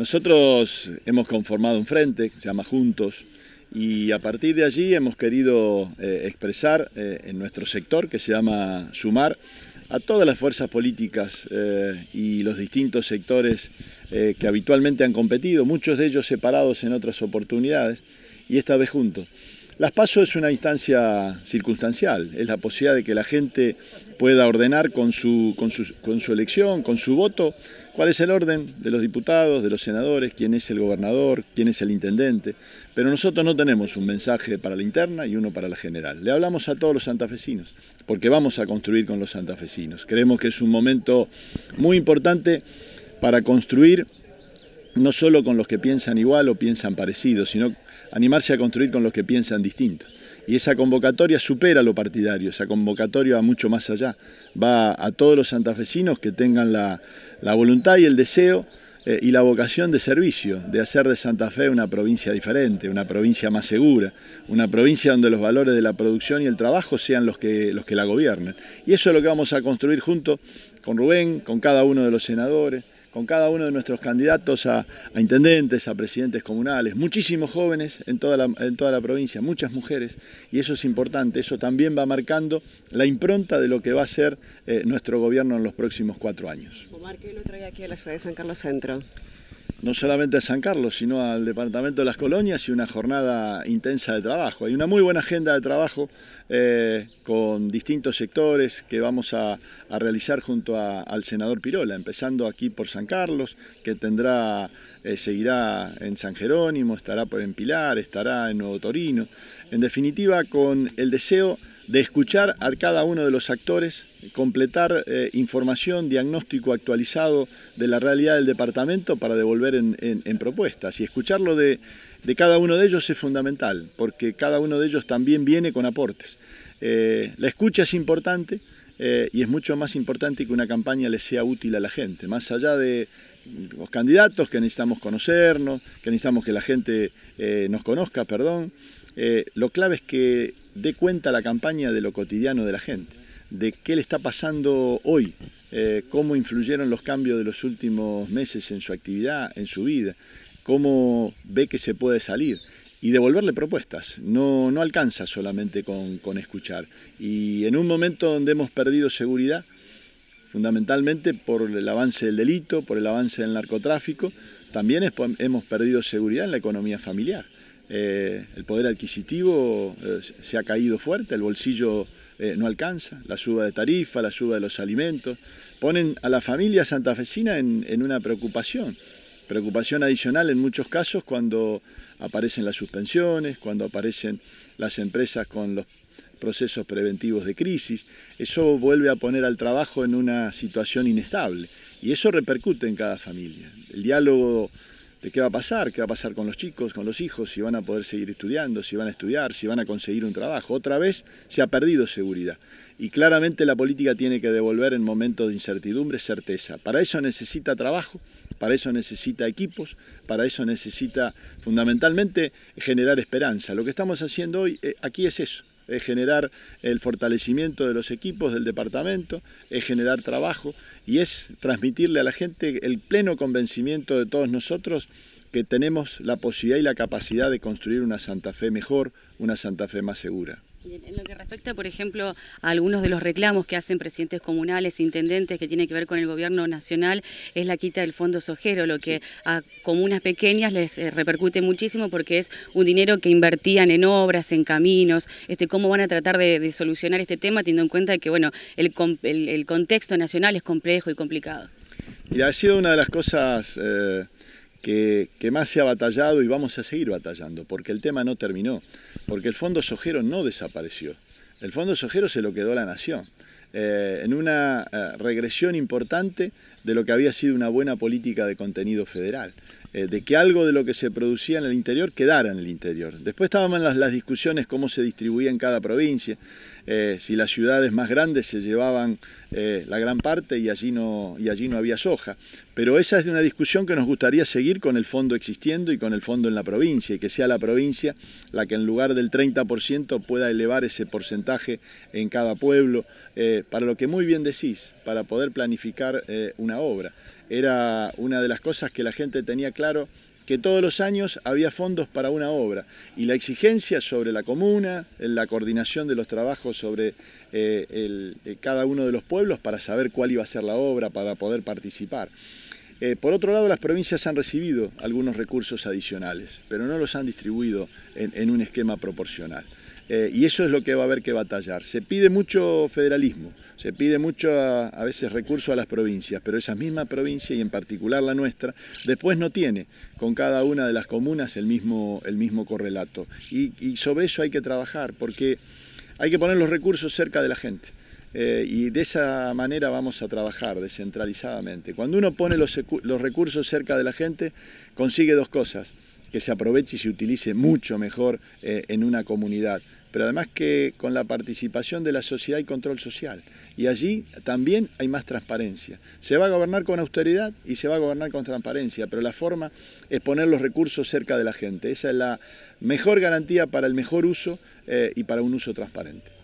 Nosotros hemos conformado un frente que se llama Juntos y a partir de allí hemos querido eh, expresar eh, en nuestro sector que se llama Sumar a todas las fuerzas políticas eh, y los distintos sectores que habitualmente han competido, muchos de ellos separados en otras oportunidades y esta vez juntos. Las PASO es una instancia circunstancial, es la posibilidad de que la gente pueda ordenar con su, con su, con su elección, con su voto, cuál es el orden de los diputados, de los senadores, quién es el gobernador, quién es el intendente. Pero nosotros no tenemos un mensaje para la interna y uno para la general. Le hablamos a todos los santafesinos, porque vamos a construir con los santafesinos. Creemos que es un momento muy importante para construir no solo con los que piensan igual o piensan parecido, sino animarse a construir con los que piensan distinto. Y esa convocatoria supera lo partidario, esa convocatoria va mucho más allá. Va a todos los santafesinos que tengan la, voluntad y el deseo eh, y la vocación de servicio, de hacer de Santa Fe una provincia diferente, una provincia más segura, una provincia donde los valores de la producción y el trabajo sean los que, los que la gobiernen. Y eso es lo que vamos a construir junto con Rubén, con cada uno de los senadores, con cada uno de nuestros candidatos a, intendentes, a presidentes comunales, muchísimos jóvenes en toda, la, en toda la provincia, muchas mujeres, y eso es importante, eso también va marcando la impronta de lo que va a ser eh, nuestro gobierno en los próximos cuatro años. lo aquí a la ciudad de San Carlos Centro? no solamente a San Carlos, sino al Departamento de las Colonias y una jornada intensa de trabajo. Hay una muy buena agenda de trabajo eh, con distintos sectores que vamos a, a realizar junto al senador Pirola, empezando aquí por San Carlos, que tendrá, eh, seguirá en San Jerónimo, estará en Pilar, estará en Nuevo Torino. En definitiva, con el deseo de escuchar a cada uno de los actores, completar eh, información, diagnóstico actualizado de la realidad del departamento para devolver en, propuestas. Y escucharlo de, de, cada uno de ellos es fundamental, porque cada uno de ellos también viene con aportes. Eh, la escucha es importante eh, y es mucho más importante que una campaña le sea útil a la gente, más allá de los candidatos, que necesitamos conocernos, que necesitamos que la gente eh, nos conozca, perdón. Eh, lo clave es que dé cuenta la campaña de lo cotidiano de la gente, de qué le está pasando hoy, eh, cómo influyeron los cambios de los últimos meses en su actividad, en su vida, cómo ve que se puede salir y devolverle propuestas. No, no alcanza solamente con escuchar. Y en un momento donde hemos perdido seguridad, fundamentalmente por el avance del delito, por el avance del narcotráfico. También hemos perdido seguridad en la economía familiar. Eh, el poder adquisitivo eh, se ha caído fuerte, el bolsillo eh, no alcanza, la suba de tarifa, la suba de los alimentos, ponen a la familia santafesina en una preocupación. Preocupación adicional en muchos casos cuando aparecen las suspensiones, cuando aparecen las empresas con los procesos preventivos de crisis, eso vuelve a poner al trabajo en una situación inestable y eso repercute en cada familia. El diálogo de qué va a pasar, qué va a pasar con los chicos, con los hijos, si van a poder seguir estudiando, si van a estudiar, si van a conseguir un trabajo. Otra vez se ha perdido seguridad. Y claramente la política tiene que devolver en momentos de incertidumbre certeza. Para eso necesita trabajo, para eso necesita equipos, para eso necesita fundamentalmente generar esperanza. Lo que estamos haciendo hoy eh, aquí es eso es generar el fortalecimiento de los equipos del departamento, es generar trabajo y es transmitirle a la gente el pleno convencimiento de todos nosotros que tenemos la posibilidad y la capacidad de construir una Santa Fe mejor, una Santa Fe más segura en lo que respecta, por ejemplo, a algunos de los reclamos que hacen presidentes comunales, intendentes, que tiene que ver con el gobierno nacional, es la quita del fondo sojero, lo que a comunas pequeñas les eh, repercute muchísimo porque es un dinero que invertían en obras, en caminos, este, cómo van a tratar de, solucionar este tema, teniendo en cuenta que bueno, el, contexto nacional es complejo y complicado. Y ha sido una de las cosas... Eh, que, más se ha batallado y vamos a seguir batallando, porque el tema no terminó, porque el fondo sojero no desapareció. El fondo sojero se lo quedó la nación. Eh, en una eh, regresión importante de lo que había sido una buena política de contenido federal, eh, de que algo de lo que se producía en el interior quedara en el interior. Después estaban las, las discusiones cómo se distribuía en cada provincia, eh, si las ciudades más grandes se llevaban eh, la gran parte y allí, no, y allí no había soja. Pero esa es una discusión que nos gustaría seguir con el fondo existiendo y con el fondo en la provincia, y que sea la provincia la que en lugar del 30% pueda elevar ese porcentaje en cada pueblo, para lo que muy bien decís, para poder planificar una obra. Era una de las cosas que la gente tenía claro, que todos los años había fondos para una obra. Y la exigencia sobre la comuna, la coordinación de los trabajos sobre eh, eh, cada uno de los pueblos para saber cuál iba a ser la obra, para poder participar. Eh, por otro lado, las provincias han recibido algunos recursos adicionales, pero no los han distribuido en un esquema proporcional. Eh, y eso es lo que va a haber que batallar. Se pide mucho federalismo, se pide mucho a, veces recurso a las provincias, pero esa misma provincia y en particular la nuestra, después no tiene con cada una de las comunas el mismo, el mismo correlato. Y, sobre eso hay que trabajar, porque hay que poner los recursos cerca de la gente. Eh, y de esa manera vamos a trabajar descentralizadamente. Cuando uno pone los recursos cerca de la gente, consigue dos cosas que se aproveche y se utilice mucho mejor eh, en una comunidad, pero además que con la participación de la sociedad y control social. Y allí también hay más transparencia. Se va a gobernar con austeridad y se va a gobernar con transparencia, pero la forma es poner los recursos cerca de la gente. Esa es la mejor garantía para el mejor uso eh, y para un uso transparente.